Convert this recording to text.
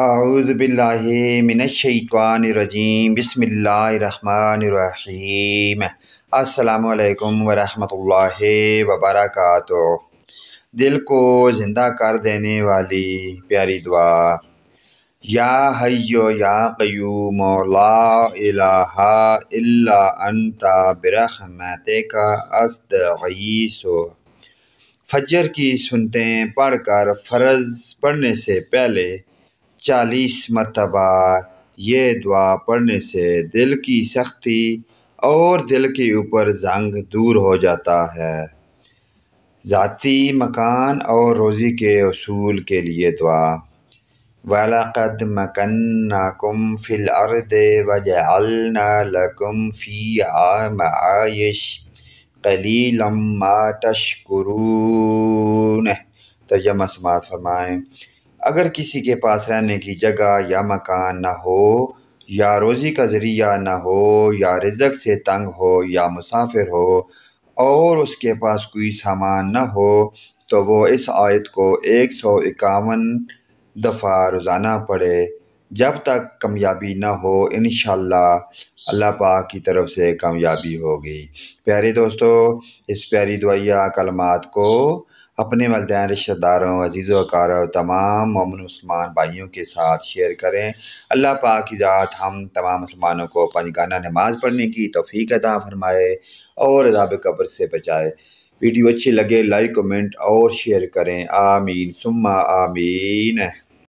आउज़बिल्लिमिनशैतवानरजीम बसमीम अल्लाम वरहमतुल्लाह वबरक दिल को ज़िंदा कर देने वाली प्यारी दुआ या हयो या क्यूम इलाहा इल्ला अंता बिरहमत का अस्तगीसो फजर की सुनते पढ़कर फ़र्ज़ पढ़ने से पहले चालीस मरतबा ये दुआ पढ़ने से दिल की सख्ती और दिल के ऊपर जंग दूर हो जाता है ज़ाती मकान और रोज़ी के असूल के लिए दुआ मकन नाकुम फ़िल अर्द वजुम लकुम फ़ी आयश कलीलम मा तशकुरून तर्जमा समात फरमाएँ अगर किसी के पास रहने की जगह या मकान ना हो या रोज़ी का ज़रिया ना हो या रिजक से तंग हो या मुसाफिर हो और उसके पास कोई सामान ना हो तो वो इस आयत को एक सौ इक्यावन दफ़ा रोज़ाना पढ़े जब तक कामयाबी ना हो इन अल्लाह पाक की तरफ से कामयाबी होगी प्यारे दोस्तों इस प्यारी दुआया कलमात को अपने वालदेन रिश्तेदारों अजीज़ वकार तमाम ममन मुसलमान भाइयों के साथ शेयर करें अल्लाह पाक की ज़ात हम तमाम मुसलमानों को पंचगाना नमाज़ पढ़ने की तोफ़ी अदा फरमाए और अदाब कब्र से बचाए वीडियो अच्छी लगे लाइक कमेंट और शेयर करें आमीन सुम्मा आमीन